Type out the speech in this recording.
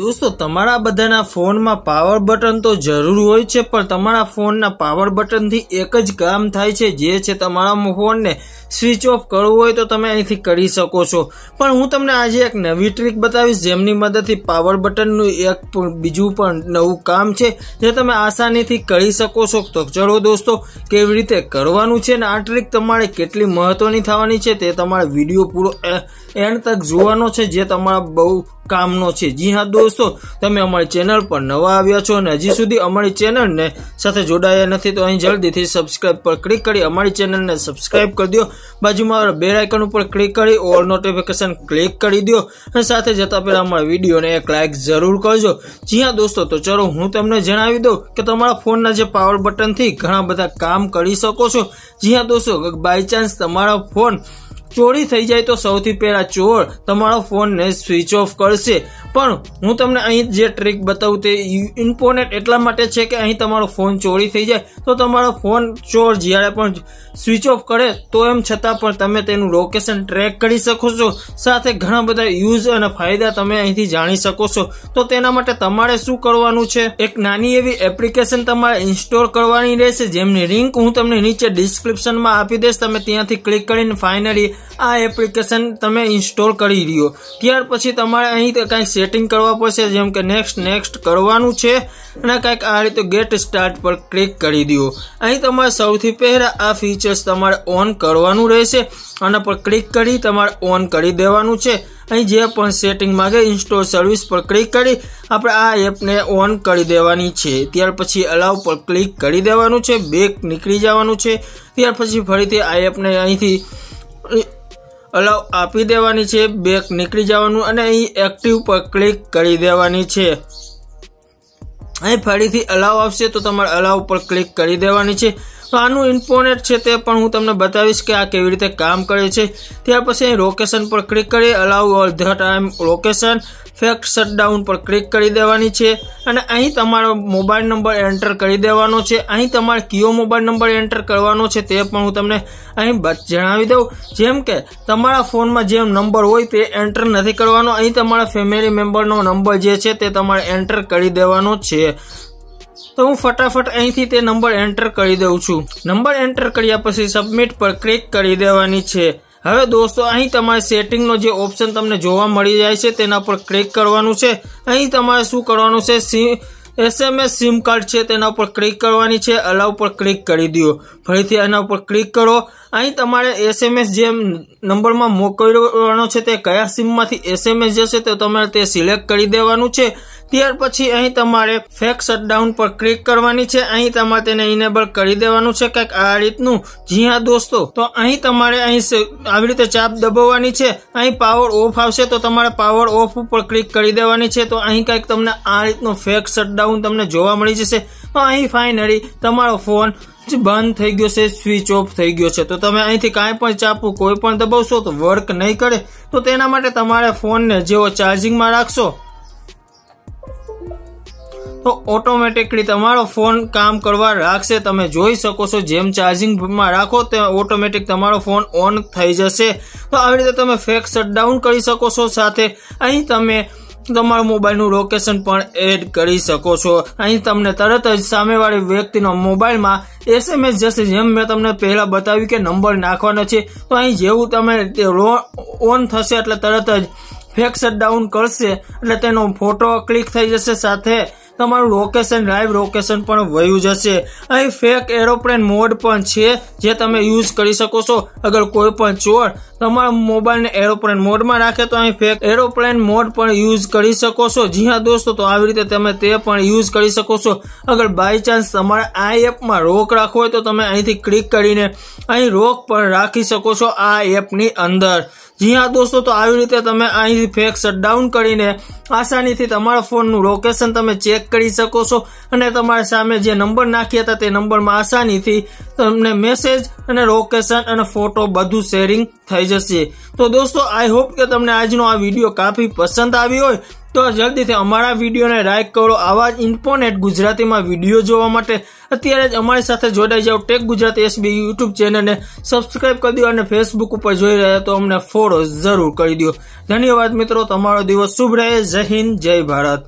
દોસ્તો તમારા બધાના ફોનમાં પાવર બટન તો જરૂર હોય છે પણ તમારા ફોનના પાવર બટનથી એક જ કામ થાય છે જે છે તમારા ફોનને સ્વિચ ઓફ કરવું હોય તો તમે અહીંથી કરી શકો છો પણ હું તમને આજે એક નવી ટ્રીક બતાવીશ જેમની મદદથી પાવર બટનનું એક બીજું પણ નવું કામ છે જે તમે આસાનીથી કરી શકો છો તો ચલો દોસ્તો કેવી રીતે કરવાનું છે અને આ ટ્રીક તમારે કેટલી મહત્વની થવાની છે તે તમારે વિડીયો પૂરો એન્ડ તક જોવાનો છે જે તમારા બહુ કામનો છે જી હા દોસ્તો તમે અમારી ચેનલ પર નવા આવ્યા છો અને હજી સુધી અમારી ચેનલને સાથે જોડાયા નથી તો અહીં જલ્દીથી સબસ્ક્રાઇબ પર ક્લિક કરી અમારી ચેનલને સબસ્ક્રાઇબ કરી દો બાજુમાં બે આઇકન ઉપર ક્લિક કરી ઓલ નોટિફિકેશન ક્લિક કરી દો અને સાથે જતાં પહેલાં અમારા વિડીયોને એક લાઇક જરૂર કરજો જી હા દોસ્તો તો ચલો હું તમને જણાવી દઉં કે તમારા ફોનના જે પાવર બટનથી ઘણા બધા કામ કરી શકો છો જી હા દોસ્તો બાય ચાન્સ તમારો ફોન ચોરી થઈ જાય તો સૌથી પહેલા ચોર તમારો ફોનને સ્વિચ ઓફ કરશે પણ હું તમને અહીં જે ટ્રીક બતાવું તે ઇમ્પોર્ટન્ટ એટલા માટે છે કે અહીં તમારો ફોન ચોરી થઈ જાય તો તમારો ફોન ચોર જ્યારે પણ સ્વિચ ઓફ કરે તો એમ છતાં પણ તમે તેનું લોકેશન ટ્રેક કરી શકો છો સાથે ઘણા બધા યુઝ અને ફાયદા તમે અહીંથી જાણી શકો છો તો તેના માટે તમારે શું કરવાનું છે એક નાની એવી એપ્લિકેશન તમારે ઇન્સ્ટોલ કરવાની રહેશે જેમની લિંક હું તમને નીચે ડિસ્ક્રિપ્શનમાં આપી દઈશ તમે ત્યાંથી ક્લિક કરીને ફાઇનલી આ એપ્લિકેશન તમે ઇન્સ્ટોલ કરી લ્યો ત્યાર પછી તમારે અહીં કાંઈ સેટિંગ કરવા પડશે જેમ કે નેક્સ્ટ નેક્સ્ટ કરવાનું છે અને કંઈક આ રીતે ગેટ સ્ટાર્ટ પર ક્લિક કરી દો અહીં તમારે સૌથી પહેલાં આ ફીચર્સ તમારે ઓન કરવાનું રહેશે આના પર ક્લિક કરી તમારે ઓન કરી દેવાનું છે અહીં જે પણ સેટિંગ માગે ઇન્સ્ટોલ સર્વિસ પર ક્લિક કરી આપણે આ એપને ઓન કરી દેવાની છે ત્યાર પછી અલાવ પર ક્લિક કરી દેવાનું છે બેક નીકળી જવાનું છે ત્યાર પછી ફરીથી આ એપને અહીંથી અલાવ આપી દેવાની છે બેક નીકળી જવાનું અને અહીં એક્ટિવ પર ક્લિક કરી દેવાની છે અહીં ફરીથી અલાવ આવશે તો તમારે અલાવ પર ક્લિક કરી દેવાની છે તો આનું ઇન્ફોનેટ છે તે પણ હું તમને બતાવીશ કે આ કેવી રીતે કામ કરે છે ત્યાર પછી અહીં લોકેશન પર ક્લિક કરી allow all the time location fake shutdown પર ક્લિક કરી દેવાની છે અને અહીં તમારો મોબાઈલ નંબર એન્ટર કરી દેવાનો છે અહીં તમારે કયો મોબાઈલ નંબર એન્ટર કરવાનો છે તે પણ હું તમને અહીં જણાવી દઉં જેમ કે તમારા ફોનમાં જેમ નંબર હોય તે એન્ટર નથી કરવાનો અહીં તમારા ફેમિલી મેમ્બરનો નંબર જે છે તે તમારે એન્ટર કરી દેવાનો છે તો હું ફટાફટ અહીંથી તે નંબર એન્ટર કરી દઉં છું નંબર એન્ટર કર્યા પછી સબમિટ પર ક્લિક કરી દેવાની છે હવે દોસ્તો અહીં તમારે સેટિંગનો જે ઓપ્શન તમને જોવા મળી જાય છે તેના પર ક્લિક કરવાનું છે અહીં તમારે શું કરવાનું છે એસએમએસ સિમ કાર્ડ છે તેના ઉપર ક્લિક કરવાની છે અલાવ ઉપર ક્લિક કરી દો ફરીથી એના ઉપર ક્લિક કરો અહીં તમારે એસએમએસ જે નંબરમાં મોકલવાનો છે તે કયા સિમમાંથી એસએમએસ જશે તો તમારે તે સિલેક્ટ કરી દેવાનું છે ત્યાર પછી અહીં તમારે ફેક શટડાઉન પર ક્લિક કરવાની છે અહીં તમારે તેને ઇનેબલ કરી દેવાનું છે કંઈક આ રીતનું જી હા દોસ્તો તો અહીં તમારે અહીં આવી રીતે ચાપ દબાવવાની છે અહીં પાવર ઓફ આવશે તો તમારે પાવર ઓફ ઉપર ક્લિક કરી દેવાની છે તો અહીં કંઈક તમને આ રીતનું ફેક શટડાઉન તમને જોવા મળી જશે તો અહીં ફાઇનલી તમારો ફોન બંધ થઈ ગયો છે સ્વિચ ઓફ થઈ ગયો છે તો તમે અહીંથી કાંઈ પણ ચાપુ કોઈ પણ દબાવશો તો વર્ક નહીં કરે તો તેના માટે તમારે ફોનને જેવો ચાર્જિંગમાં રાખશો તો ઓટોમેટિકલી તમારો ફોન કામ કરવા રાખશે તમે જોઈ શકો છો જેમ ચાર્જિંગમાં રાખો તે ઓટોમેટિક તમારો ફોન ઓન થઈ જશે તો આવી રીતે તમે ફેક શટડાઉન કરી શકો છો સાથે અહીં તમે તમારા મોબાઈલનું લોકેશન પણ એડ કરી શકો છો અહીં તમને તરત જ સામેવાળી વ્યક્તિનો મોબાઈલમાં એસએમએસ જશે જેમ મેં તમને પહેલાં બતાવ્યું કે નંબર નાખવાનો છે તો અહીં જેવું તમે ઓન થશે એટલે તરત જ ફેક શટડાઉન કરશે એટલે તેનો ફોટો ક્લિક થઈ જશે સાથે તમારું લોકેશન લાઈવ લોકેશન પણ વયું જશે અહીં ફેક એરોપ્લેન મોડ પણ છે જે તમે યુઝ કરી શકો છો અગર કોઈ પણ ચોર તમારા મોબાઈલને એરોપ્લેન મોડમાં રાખે તો અહીં ફેક એરોપ્લેન મોડ પણ યુઝ કરી શકો છો જી હા દોસ્તો તો આવી રીતે તમે તે પણ યુઝ કરી શકો છો અગર બાય ચાન્સ તમારે આ એપમાં રોક રાખવો હોય તો તમે અહીંથી ક્લિક કરીને અહીં રોક પણ રાખી શકો છો આ એપની અંદર જી હા દોસ્તો તો આવી રીતે તમે અહીંથી ફેક શટડાઉન કરીને આસાનીથી તમારા ફોનનું લોકેશન તમે ચેક કરી શકો છો અને તમારા સામે જે નંબર નાખ્યા હતા તે નંબરમાં આસાનીથી તમને મેસેજ અને લોકેશન અને ફોટો બધું શેરિંગ થઈ જશે તો દોસ્તો આઈ હોપ કે તમને આજનો આ વિડીયો કાફી પસંદ આવ્યો હોય તો જલ્દીથી અમારા વિડીયોને લાઇક કરો આવા જ ઇન્ફોનેટ ગુજરાતીમાં વિડીયો જોવા માટે અત્યારે જ અમારી સાથે જોડાઈ જાઓ ટેક ગુજરાતી એસબી યુટ્યુબ ચેનલને સબસ્ક્રાઇબ કરી દો અને ફેસબુક ઉપર જોઈ રહ્યા તો અમને ફોલો જરૂર કરી દો ધન્યવાદ મિત્રો તમારો દિવસ શુભ રહે જય હિન્દ જય ભારત